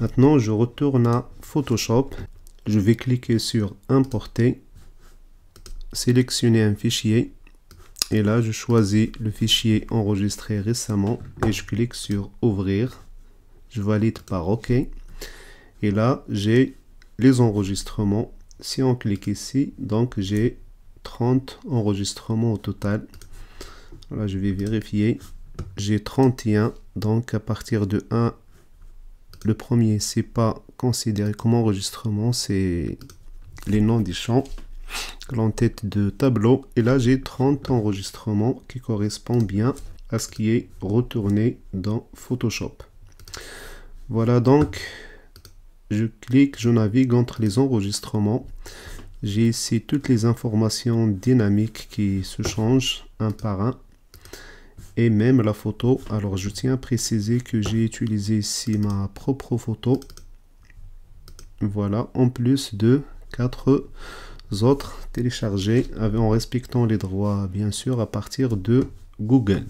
Maintenant, je retourne à Photoshop. Je vais cliquer sur Importer, sélectionner un fichier. Et là, je choisis le fichier enregistré récemment et je clique sur Ouvrir. Je valide par OK. Et là, j'ai les enregistrements. Si on clique ici, donc j'ai 30 enregistrements au total. Là, je vais vérifier. J'ai 31. Donc, à partir de 1 le premier, c'est pas considéré comme enregistrement, c'est les noms des champs, l'entête de tableau. Et là, j'ai 30 enregistrements qui correspondent bien à ce qui est retourné dans Photoshop. Voilà donc, je clique, je navigue entre les enregistrements. J'ai ici toutes les informations dynamiques qui se changent un par un et même la photo. Alors je tiens à préciser que j'ai utilisé ici ma propre photo. Voilà, en plus de quatre autres téléchargés en respectant les droits bien sûr à partir de Google.